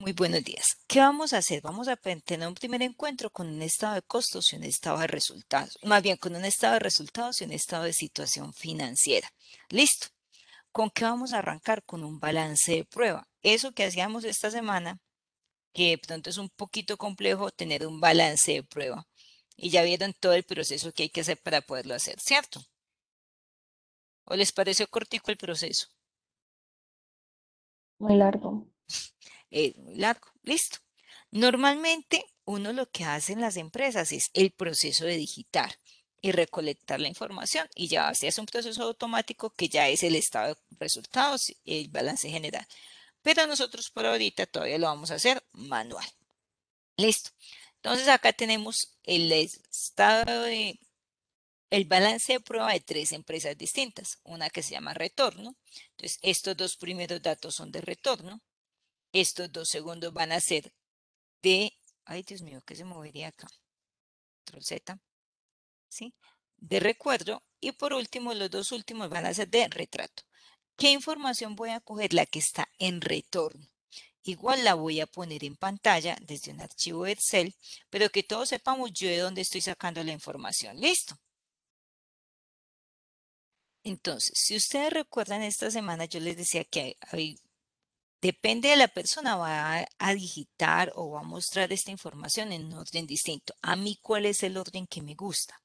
Muy buenos días. ¿Qué vamos a hacer? Vamos a tener un primer encuentro con un estado de costos y un estado de resultados. Más bien, con un estado de resultados y un estado de situación financiera. Listo. ¿Con qué vamos a arrancar? Con un balance de prueba. Eso que hacíamos esta semana, que de pronto es un poquito complejo tener un balance de prueba. Y ya vieron todo el proceso que hay que hacer para poderlo hacer, ¿cierto? ¿O les pareció cortico el proceso? Muy largo muy eh, largo. Listo. Normalmente uno lo que hacen las empresas es el proceso de digitar y recolectar la información y ya es un proceso automático que ya es el estado de resultados y el balance general. Pero nosotros por ahorita todavía lo vamos a hacer manual. Listo. Entonces acá tenemos el estado de el balance de prueba de tres empresas distintas, una que se llama retorno. Entonces, estos dos primeros datos son de retorno. Estos dos segundos van a ser de, ay Dios mío, que se movería acá? Control Z, ¿sí? De recuerdo y por último, los dos últimos van a ser de retrato. ¿Qué información voy a coger? La que está en retorno. Igual la voy a poner en pantalla desde un archivo Excel, pero que todos sepamos yo de dónde estoy sacando la información. ¿Listo? Entonces, si ustedes recuerdan, esta semana yo les decía que hay Depende de la persona, va a, digitar o va a mostrar esta información en un orden distinto. A mí, ¿cuál es el orden que me gusta?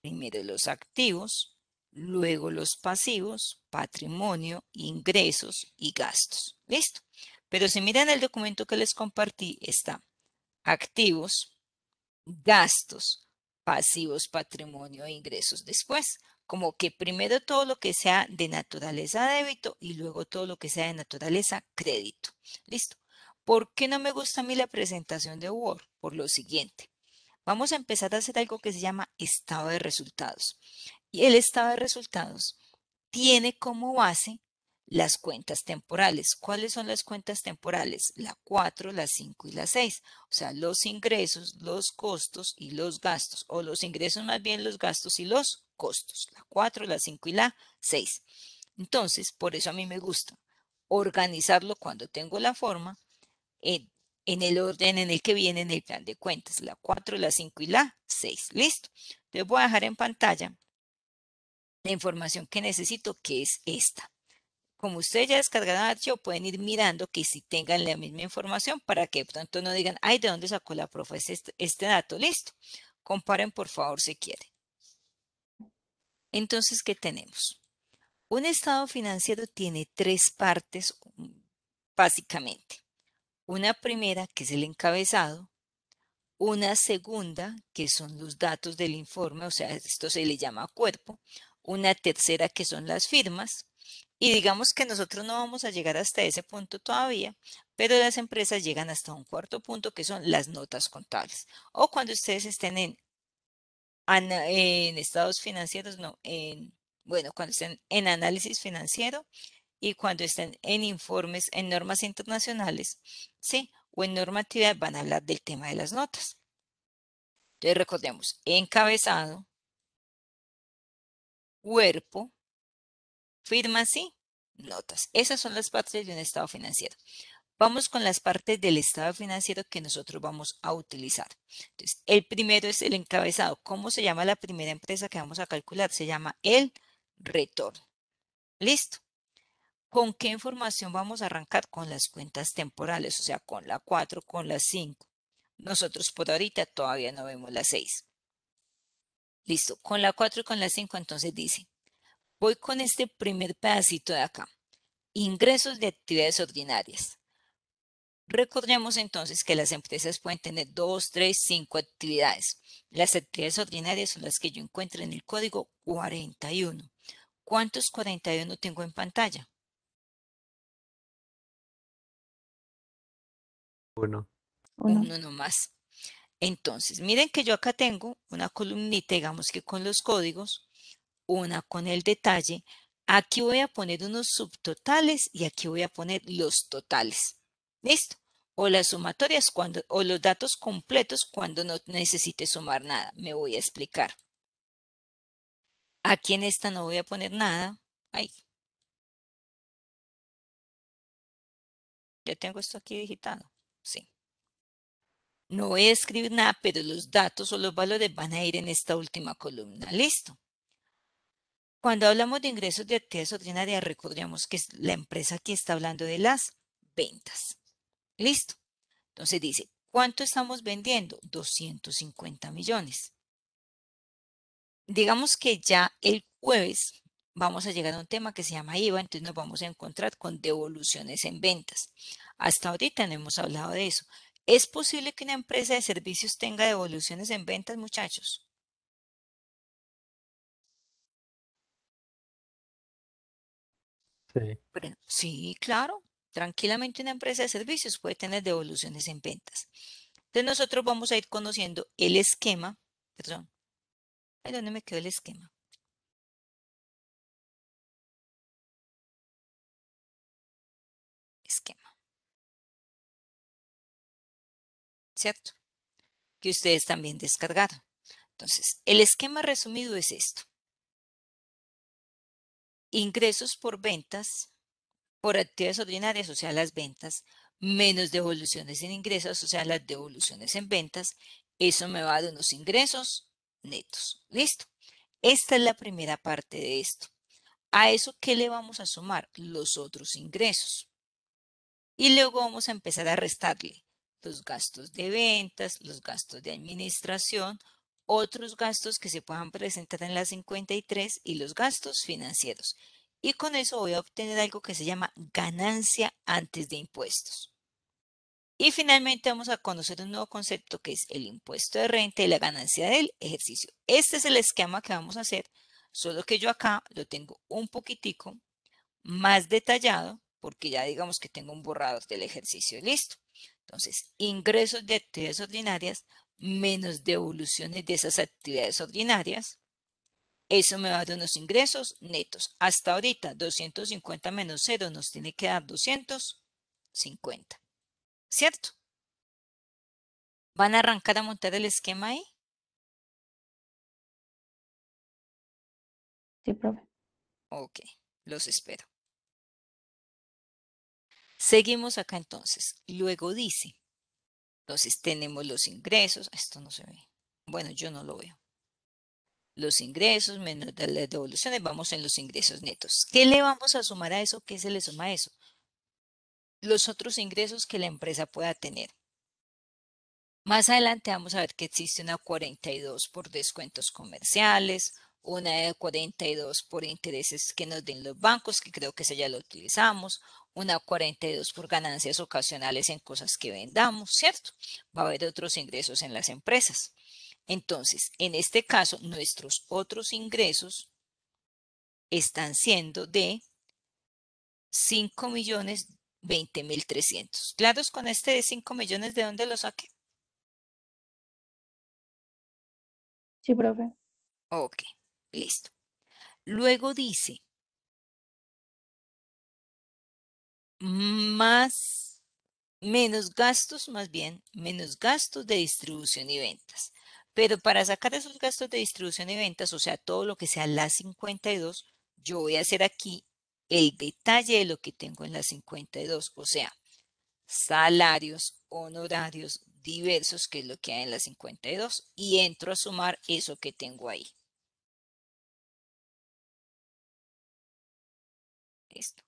Primero los activos, luego los pasivos, patrimonio, ingresos y gastos. ¿Listo? Pero si miran el documento que les compartí, está activos, gastos, pasivos, patrimonio e ingresos después como que primero todo lo que sea de naturaleza débito y luego todo lo que sea de naturaleza crédito. Listo. ¿Por qué no me gusta a mí la presentación de Word? Por lo siguiente. Vamos a empezar a hacer algo que se llama estado de resultados. Y el estado de resultados tiene como base las cuentas temporales. ¿Cuáles son las cuentas temporales? La 4, la 5 y la 6. O sea, los ingresos, los costos y los gastos. O los ingresos más bien los gastos y los costos, la 4, la 5 y la 6. Entonces, por eso a mí me gusta organizarlo cuando tengo la forma en, el orden en el que viene en el plan de cuentas, la 4, la 5 y la 6. Listo. Les voy a dejar en pantalla la información que necesito, que es esta. Como ustedes ya descargaron el archivo, pueden ir mirando que si tengan la misma información para que pronto no digan, ay, ¿de dónde sacó la profe este, este dato? Listo. Comparen, por favor, si quieren. Entonces, ¿qué tenemos? Un estado financiero tiene tres partes, mm, básicamente. Una primera, que es el encabezado. Una segunda, que son los datos del informe, o sea, esto se le llama cuerpo. Una tercera, que son las firmas. Y digamos que nosotros no vamos a llegar hasta ese punto todavía, pero las empresas llegan hasta un cuarto punto, que son las notas contables. O cuando ustedes estén en en estados financieros, no, en, bueno, cuando estén en análisis financiero y cuando estén en informes, en normas internacionales, ¿sí? O en normatividad van a hablar del tema de las notas. Entonces recordemos, encabezado, cuerpo, firma sí, notas. Esas son las partes de un estado financiero. Vamos con las partes del estado financiero que nosotros vamos a utilizar. Entonces, el primero es el encabezado. ¿Cómo se llama la primera empresa que vamos a calcular? Se llama el retorno. Listo. ¿Con qué información vamos a arrancar? Con las cuentas temporales, o sea, con la 4, con la 5. Nosotros por ahorita todavía no vemos la 6. Listo, con la 4 y con la 5 entonces dice, voy con este primer pedacito de acá, ingresos de actividades ordinarias. Recordemos entonces que las empresas pueden tener dos, tres, cinco actividades. Las actividades ordinarias son las que yo encuentro en el código 41. ¿Cuántos 41 tengo en pantalla? Uno. Uno, nomás. Entonces, miren que yo acá tengo una columnita, digamos que con los códigos, una con el detalle. Aquí voy a poner unos subtotales y aquí voy a poner los totales. Listo o las sumatorias cuando, o los datos completos cuando no necesite sumar nada. Me voy a explicar. Aquí en esta no voy a poner nada. Ahí. Ya tengo esto aquí digitado. Sí. No voy a escribir nada, pero los datos o los valores van a ir en esta última columna. Listo. Cuando hablamos de ingresos de actividades ordinarias, recordemos que la empresa aquí está hablando de las ventas. Listo. Entonces dice, ¿cuánto estamos vendiendo? 250 millones. Digamos que ya el jueves vamos a llegar a un tema que se llama IVA, entonces nos vamos a encontrar con devoluciones en ventas. Hasta ahorita no hemos hablado de eso. ¿Es posible que una empresa de servicios tenga devoluciones en ventas, muchachos? Sí. sí, claro. Tranquilamente una empresa de servicios puede tener devoluciones en ventas. Entonces nosotros vamos a ir conociendo el esquema, perdón, ¿dónde me quedó el esquema? Esquema. ¿Cierto? Que ustedes también descargaron. Entonces, el esquema resumido es esto. Ingresos por ventas por actividades ordinarias, o sea, las ventas, menos devoluciones en ingresos, o sea, las devoluciones en ventas, eso me va a dar unos ingresos netos. Listo. Esta es la primera parte de esto. A eso, ¿qué le vamos a sumar? Los otros ingresos. Y luego vamos a empezar a restarle los gastos de ventas, los gastos de administración, otros gastos que se puedan presentar en la 53 y los gastos financieros y con eso voy a obtener algo que se llama ganancia antes de impuestos. Y finalmente vamos a conocer un nuevo concepto que es el impuesto de renta y la ganancia del ejercicio. Este es el esquema que vamos a hacer, solo que yo acá lo tengo un poquitico más detallado porque ya digamos que tengo un borrador del ejercicio listo. Entonces, ingresos de actividades ordinarias menos devoluciones de esas actividades ordinarias eso me va a dar unos ingresos netos. Hasta ahorita, 250 menos 0 nos tiene que dar 250. ¿Cierto? ¿Van a arrancar a montar el esquema ahí? Sí, profe. Ok, los espero. Seguimos acá entonces. Luego dice, entonces tenemos los ingresos. Esto no se ve. Bueno, yo no lo veo los ingresos menos de las devoluciones, vamos en los ingresos netos. ¿Qué le vamos a sumar a eso? ¿Qué se le suma a eso? Los otros ingresos que la empresa pueda tener. Más adelante vamos a ver que existe una 42 por descuentos comerciales, una de 42 por intereses que nos den los bancos, que creo que esa ya lo utilizamos, una 42 por ganancias ocasionales en cosas que vendamos, ¿cierto? Va a haber otros ingresos en las empresas. Entonces, en este caso, nuestros otros ingresos están siendo de 5 millones ¿Claros con este de 5 millones de dónde lo saqué? Sí, profe. Ok, listo. Luego dice, más, menos gastos, más bien, menos gastos de distribución y ventas. Pero para sacar esos gastos de distribución y ventas, o sea, todo lo que sea la 52, yo voy a hacer aquí el detalle de lo que tengo en la 52, o sea, salarios, honorarios diversos, que es lo que hay en la 52, y entro a sumar eso que tengo ahí. Esto.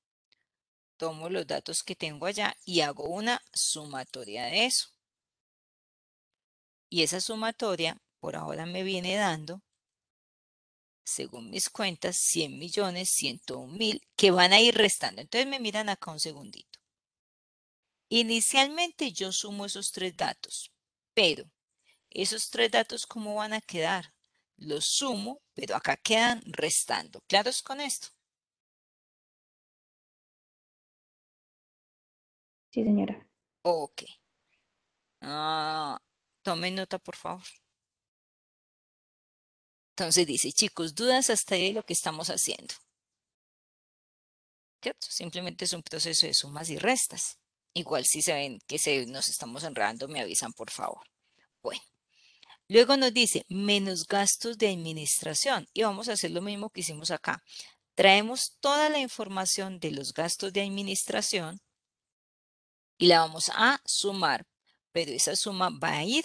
Tomo los datos que tengo allá y hago una sumatoria de eso. Y esa sumatoria por ahora me viene dando, según mis cuentas, 100 millones, 101 mil, que van a ir restando. Entonces me miran acá un segundito. Inicialmente yo sumo esos tres datos, pero esos tres datos, ¿cómo van a quedar? Los sumo, pero acá quedan restando. ¿Claros con esto? Sí, señora. Ok. Ah, Tomen nota, por favor. Entonces dice, chicos, dudas hasta ahí de lo que estamos haciendo. ¿Cierto? Simplemente es un proceso de sumas y restas. Igual si se ven que se, nos estamos enredando, me avisan, por favor. Bueno. Luego nos dice, menos gastos de administración. Y vamos a hacer lo mismo que hicimos acá. Traemos toda la información de los gastos de administración y la vamos a sumar. Pero esa suma va a ir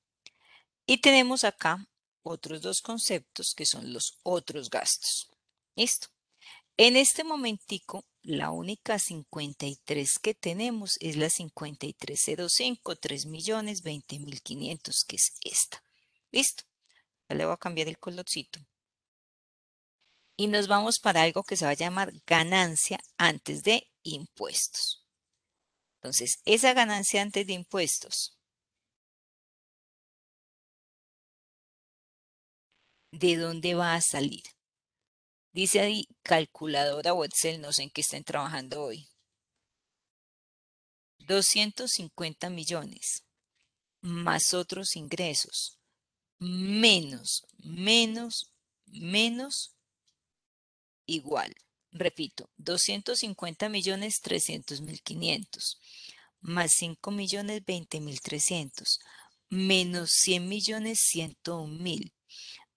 Y tenemos acá otros dos conceptos que son los otros gastos. Listo. En este momentico, la única 53 que tenemos es la 5305, 3 millones 20 mil 500, que es esta. Listo. Ya le voy a cambiar el colorcito. Y nos vamos para algo que se va a llamar ganancia antes de impuestos. Entonces, esa ganancia antes de impuestos de dónde va a salir. Dice ahí, calculadora o Excel, no sé en qué estén trabajando hoy. 250 millones más otros ingresos, menos, menos, menos, igual. Repito, 250 millones 300 mil 500, más 5 millones 20 mil 300, menos 100 millones 101 mil,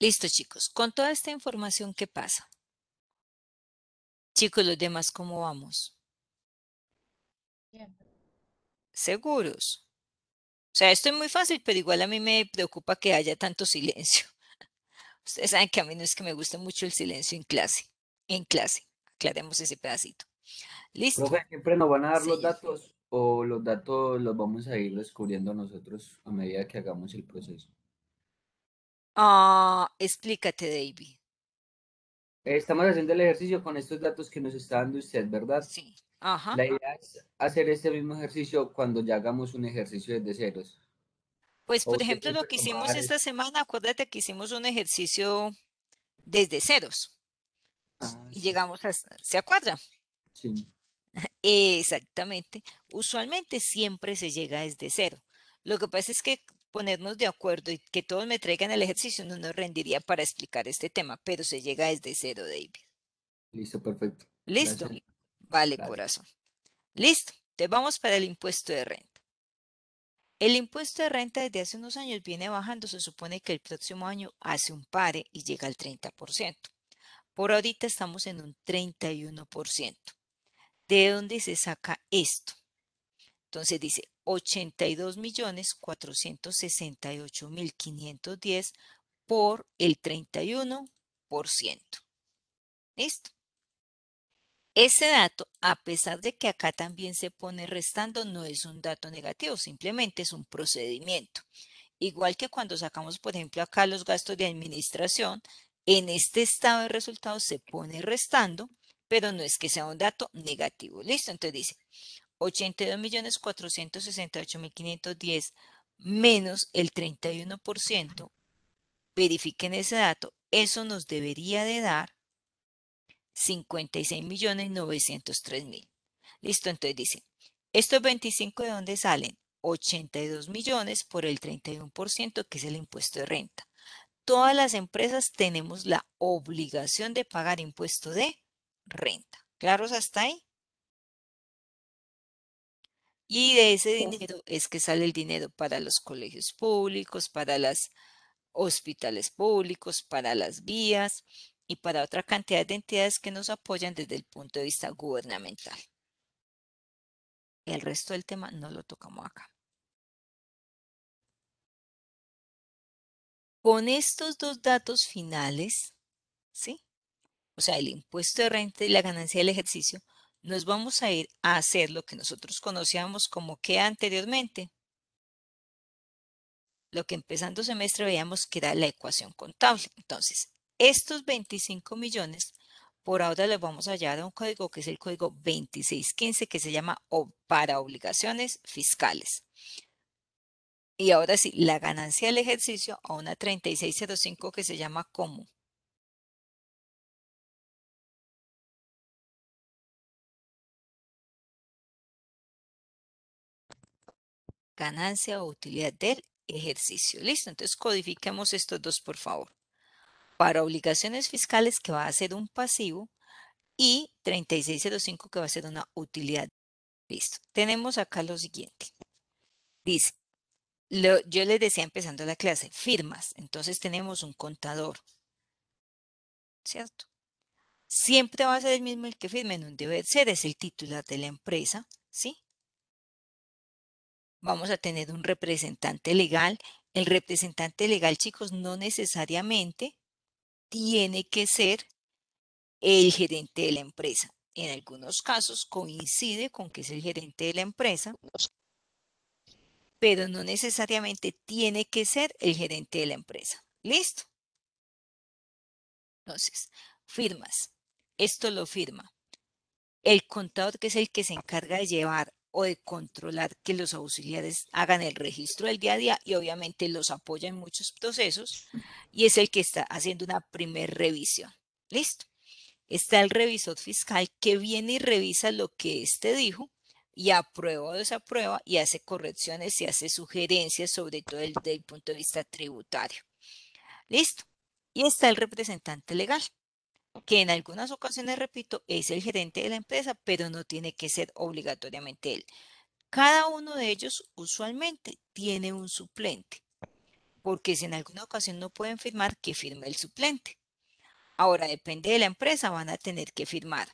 Listo, chicos. Con toda esta información, ¿qué pasa? Chicos, los demás, ¿cómo vamos? Seguros. O sea, esto es muy fácil, pero igual a mí me preocupa que haya tanto silencio. Ustedes saben que a mí no es que me guste mucho el silencio en clase. En clase. Aclaremos ese pedacito. Listo. siempre nos van a dar los datos o los datos los vamos a ir descubriendo nosotros a medida que hagamos el proceso. Ah, explícate, David. Estamos haciendo el ejercicio con estos datos que nos está dando usted, ¿verdad? Sí. Ajá. La idea es hacer este mismo ejercicio cuando ya hagamos un ejercicio desde ceros. Pues, por ejemplo, lo que hicimos esta semana, acuérdate que hicimos un ejercicio desde ceros. Ah, y llegamos a... ¿Se acuerda? Sí. Exactamente. Usualmente siempre se llega desde cero. Lo que pasa es que ponernos de acuerdo y que todos me traigan el ejercicio, no nos rendiría para explicar este tema, pero se llega desde cero, David. Listo, perfecto. Listo. Vale, corazón. Listo. Te vamos para el impuesto de renta. El impuesto de renta desde hace unos años viene bajando. Se supone que el próximo año hace un pare y llega al 30%. Por ahorita estamos en un 31%. ¿De dónde se saca esto? Entonces dice 82.468.510 por el 31%. ¿Listo? Ese dato, a pesar de que acá también se pone restando, no es un dato negativo, simplemente es un procedimiento. Igual que cuando sacamos, por ejemplo, acá los gastos de administración, en este estado de resultados se pone restando, pero no es que sea un dato negativo. Listo, entonces dice 82.468.510 menos el 31%, verifiquen ese dato, eso nos debería de dar 56.903.000. Listo, entonces dicen, estos 25 de dónde salen? 82 millones por el 31% que es el impuesto de renta. Todas las empresas tenemos la obligación de pagar impuesto de renta. ¿Claros hasta ahí? Y de ese dinero es que sale el dinero para los colegios públicos, para los hospitales públicos, para las vías y para otra cantidad de entidades que nos apoyan desde el punto de vista gubernamental. El resto del tema no lo tocamos acá. Con estos dos datos finales, ¿sí? O sea, el impuesto de renta y la ganancia del ejercicio, nos vamos a ir a hacer lo que nosotros conocíamos como que anteriormente. Lo que empezando semestre veíamos que era la ecuación contable. Entonces, estos 25 millones, por ahora le vamos a llevar a un código que es el código 2615 que se llama para obligaciones fiscales. Y ahora sí, la ganancia del ejercicio a una 3605 que se llama común. ganancia o utilidad del ejercicio. Listo, entonces codifiquemos estos dos, por favor. Para obligaciones fiscales, que va a ser un pasivo, y 3605, que va a ser una utilidad. Listo. Tenemos acá lo siguiente. Dice, yo les decía empezando la clase, firmas. Entonces tenemos un contador, ¿cierto? Siempre va a ser el mismo el que firme, un deber ser, es el titular de la empresa, ¿sí? vamos a tener un representante legal. El representante legal, chicos, no necesariamente tiene que ser el gerente de la empresa. En algunos casos coincide con que es el gerente de la empresa, pero no necesariamente tiene que ser el gerente de la empresa. ¿Listo? Entonces, firmas. Esto lo firma el contador, que es el que se encarga de llevar o de controlar que los auxiliares hagan el registro del día a día y obviamente los apoya en muchos procesos y es el que está haciendo una primer revisión. Listo. Está el revisor fiscal que viene y revisa lo que éste dijo y aprueba o desaprueba y hace correcciones y hace sugerencias, sobre todo desde el punto de vista tributario. Listo. Y está el representante legal que en algunas ocasiones, repito, es el gerente de la empresa, pero no tiene que ser obligatoriamente él. Cada uno de ellos usualmente tiene un suplente, porque si en alguna ocasión no pueden firmar, que firme el suplente. Ahora, depende de la empresa, van a tener que firmar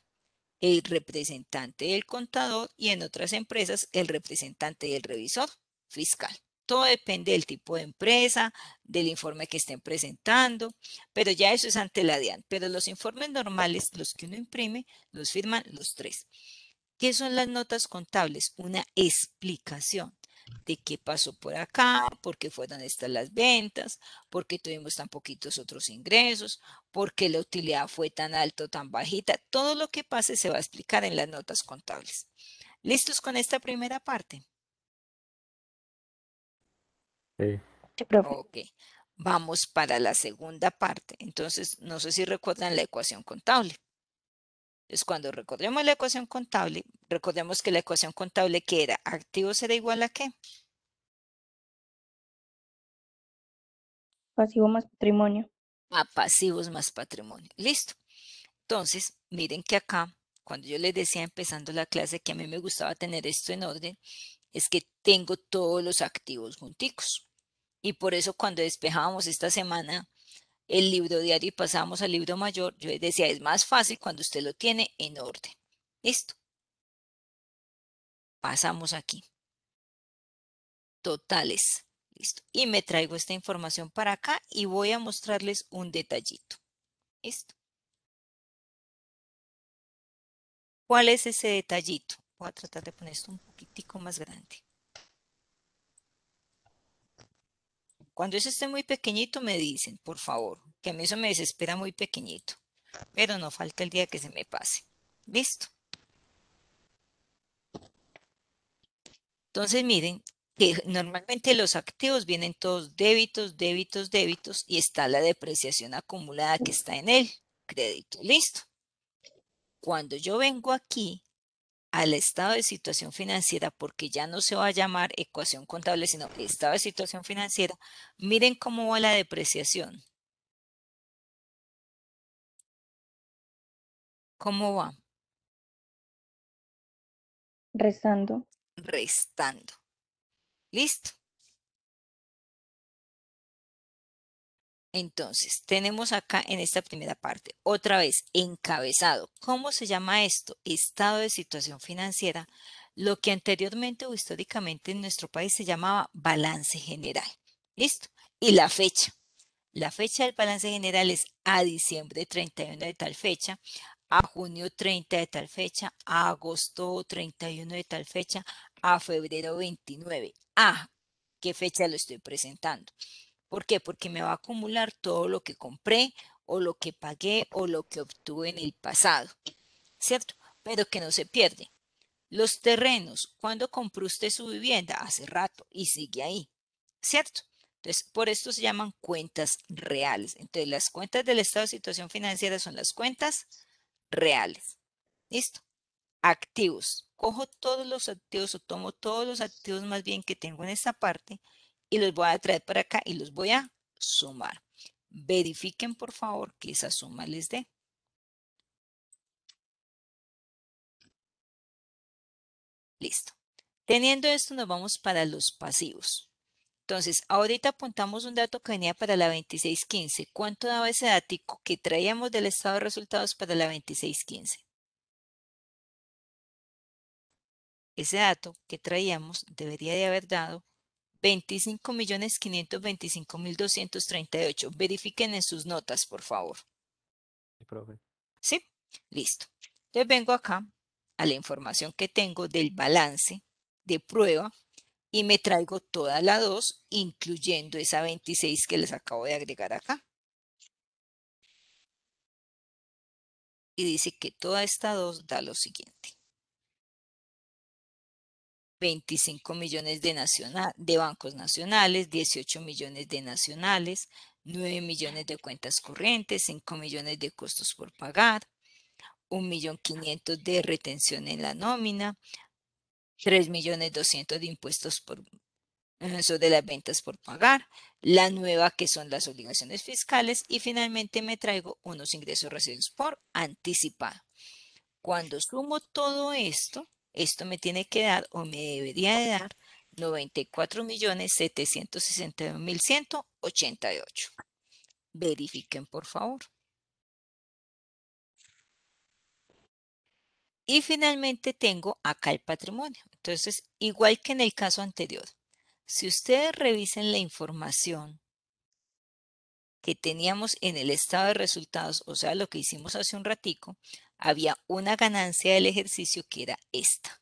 el representante del contador y en otras empresas el representante del revisor fiscal. Todo depende del tipo de empresa, del informe que estén presentando, pero ya eso es ante la DIAN. Pero los informes normales, los que uno imprime, los firman los tres. ¿Qué son las notas contables? Una explicación de qué pasó por acá, por qué fueron estas las ventas, por qué tuvimos tan poquitos otros ingresos, por qué la utilidad fue tan alta o tan bajita. Todo lo que pase se va a explicar en las notas contables. ¿Listos con esta primera parte? Sí. Ok, vamos para la segunda parte. Entonces, no sé si recuerdan la ecuación contable. Entonces, cuando recordemos la ecuación contable, recordemos que la ecuación contable que era activos era igual a qué? Pasivos más patrimonio. A pasivos más patrimonio. Listo. Entonces, miren que acá, cuando yo les decía empezando la clase que a mí me gustaba tener esto en orden, es que tengo todos los activos junticos. Y por eso cuando despejábamos esta semana el libro diario y pasábamos al libro mayor, yo decía, es más fácil cuando usted lo tiene en orden. Listo. Pasamos aquí. Totales. Listo. Y me traigo esta información para acá y voy a mostrarles un detallito. Listo. ¿Cuál es ese detallito? Voy a tratar de poner esto un poquitico más grande. Cuando eso esté muy pequeñito me dicen, por favor, que a mí eso me desespera muy pequeñito. Pero no falta el día que se me pase. Listo. Entonces miren normalmente los activos vienen todos débitos, débitos, débitos y está la depreciación acumulada que está en el crédito. Listo. Cuando yo vengo aquí al estado de situación financiera, porque ya no se va a llamar ecuación contable, sino estado de situación financiera, miren cómo va la depreciación. ¿Cómo va? Restando. Restando. Listo. Entonces, tenemos acá en esta primera parte, otra vez, encabezado. ¿Cómo se llama esto? Estado de situación financiera. Lo que anteriormente o históricamente en nuestro país se llamaba balance general. ¿Listo? Y la fecha. La fecha del balance general es a diciembre 31 de tal fecha, a junio 30 de tal fecha, a agosto 31 de tal fecha, a febrero 29. ¿A ah, qué fecha lo estoy presentando? ¿Por qué? Porque me va a acumular todo lo que compré o lo que pagué o lo que obtuve en el pasado, ¿cierto? Pero que no se pierde. Los terrenos, cuando compró usted su vivienda? Hace rato y sigue ahí, ¿cierto? Entonces, por esto se llaman cuentas reales. Entonces, las cuentas del estado de situación financiera son las cuentas reales. ¿Listo? Activos. Cojo todos los activos o tomo todos los activos más bien que tengo en esta parte y los voy a traer para acá y los voy a sumar. Verifiquen, por favor, que esa suma les dé. Listo. Teniendo esto, nos vamos para los pasivos. Entonces, ahorita apuntamos un dato que venía para la 2615. ¿Cuánto daba ese dato que traíamos del estado de resultados para la 2615? Ese dato que traíamos debería de haber dado 25.525.238. Verifiquen en sus notas, por favor. Sí, listo. Les vengo acá a la información que tengo del balance de prueba y me traigo toda la 2, incluyendo esa 26 que les acabo de agregar acá. Y dice que toda esta 2 da lo siguiente. 25 millones de, bancos nacionales, 18 millones de nacionales, 9 millones de cuentas corrientes, 5 millones de costos por pagar, 1.500.000 de retención en la nómina, 3.200.000 de impuestos por, de eh, las ventas por pagar, la nueva que son las obligaciones fiscales y finalmente me traigo unos ingresos recibidos por anticipado. Cuando sumo todo esto, esto me tiene que dar o me debería de dar 94.762.188. Verifiquen, por favor. Y finalmente tengo acá el patrimonio. Entonces, igual que en el caso anterior, si ustedes revisen la información que teníamos en el estado de resultados, o sea, lo que hicimos hace un ratico, había una ganancia del ejercicio que era esta.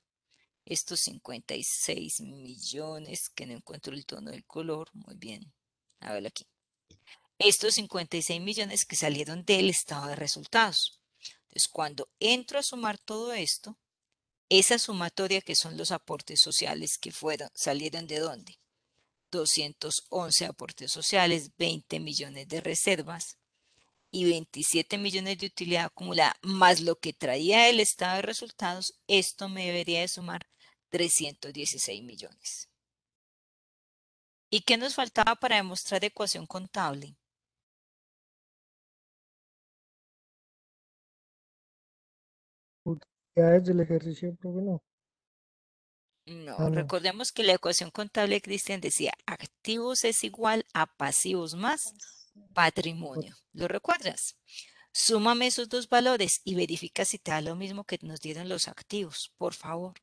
Estos 56 millones, que no encuentro el tono del color, muy bien, a ver aquí. Estos 56 millones que salieron del estado de resultados. Entonces, cuando entro a sumar todo esto, esa sumatoria que son los aportes sociales que fueron, salieron de dónde? 211 aportes sociales, 20 millones de reservas y 27 millones de utilidad acumulada, más lo que traía el estado de resultados, esto me debería de sumar 316 millones. ¿Y qué nos faltaba para demostrar ecuación contable? Utilidades del ejercicio, no, recordemos que la ecuación contable, Cristian, decía activos es igual a pasivos más patrimonio. ¿Lo recuerdas? Súmame esos dos valores y verifica si te da lo mismo que nos dieron los activos, por favor.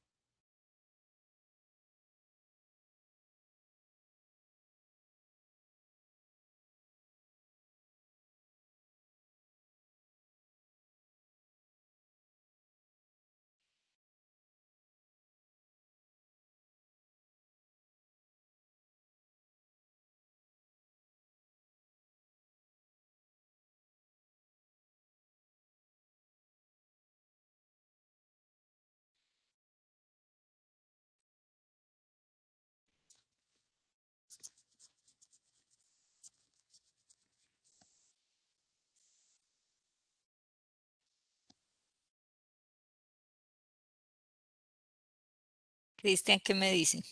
Cristian, ¿qué me dicen?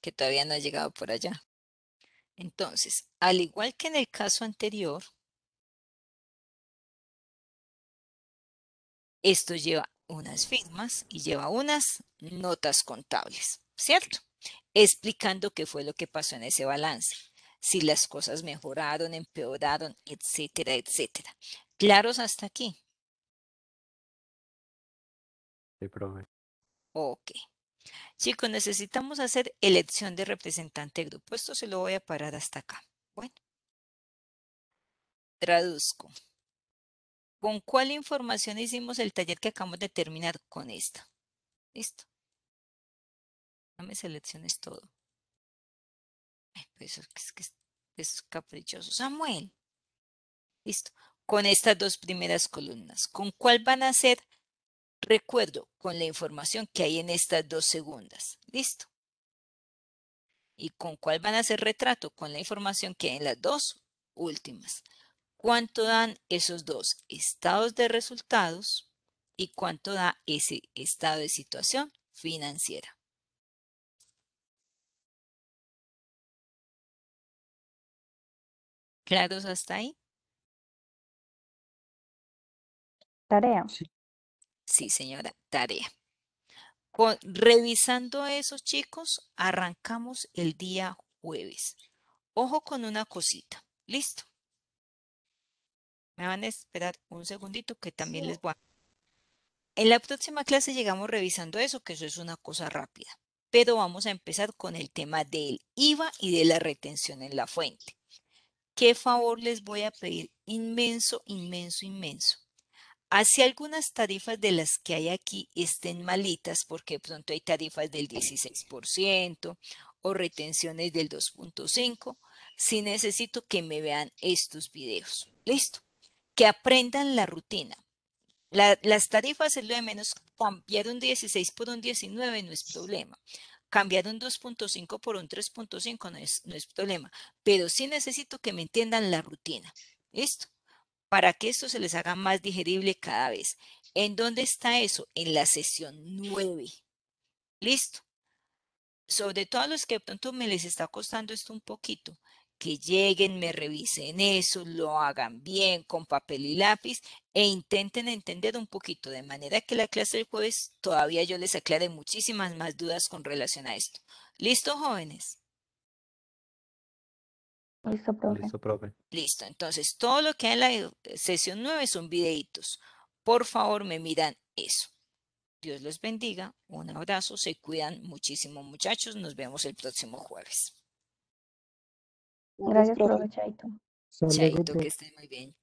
Que todavía no ha llegado por allá. Entonces, al igual que en el caso anterior, esto lleva unas firmas y lleva unas notas contables, ¿cierto? Explicando qué fue lo que pasó en ese balance, si las cosas mejoraron, empeoraron, etcétera, etcétera. ¿Claros hasta aquí? Sí, Ok. Chicos, pues, necesitamos hacer elección de representante de grupo. Esto se lo voy a parar hasta acá. Bueno. Traduzco. ¿Con cuál información hicimos el taller que acabamos de terminar? Con esta. Listo. Dame selecciones todo. Pues, es es caprichoso. Samuel. Listo. Con estas dos primeras columnas. ¿Con cuál van a ser recuerdo con la información que hay en estas dos segundas. Listo. ¿Y con cuál van a hacer retrato? Con la información que hay en las dos últimas. ¿Cuánto dan esos dos estados de resultados y cuánto da ese estado de situación financiera? ¿Claros hasta ahí? Tarea. Sí, señora, tarea. Con, revisando eso, chicos, arrancamos el día jueves. Ojo con una cosita. Listo. Me van a esperar un segundito que también les voy a... En la próxima clase llegamos revisando eso, que eso es una cosa rápida. Pero vamos a empezar con el tema del IVA y de la retención en la fuente. ¿Qué favor les voy a pedir? Inmenso, inmenso, inmenso. Así algunas tarifas de las que hay aquí estén malitas, porque pronto hay tarifas del 16% o retenciones del 2.5%, sí necesito que me vean estos videos. Listo. Que aprendan la rutina. las tarifas es lo de menos. Cambiar un 16 por un 19 no es problema. Cambiar un 2.5 por un 3.5 no es, no es problema. Pero sí necesito que me entiendan la rutina. Listo para que esto se les haga más digerible cada vez. ¿En dónde está eso? En la sesión 9. Listo. Sobre todo a los que pronto me les está costando esto un poquito, que lleguen, me revisen eso, lo hagan bien con papel y lápiz e intenten entender un poquito, de manera que la clase del jueves todavía yo les aclare muchísimas más dudas con relación a esto. ¿Listo, jóvenes? Listo, Entonces, todo lo que hay en la sesión 9 son videitos. Por favor, me miran eso. Dios los bendiga. Un abrazo. Se cuidan muchísimo, muchachos. Nos vemos el próximo jueves. Gracias, profe. Chaito. Chaito, que estén muy bien.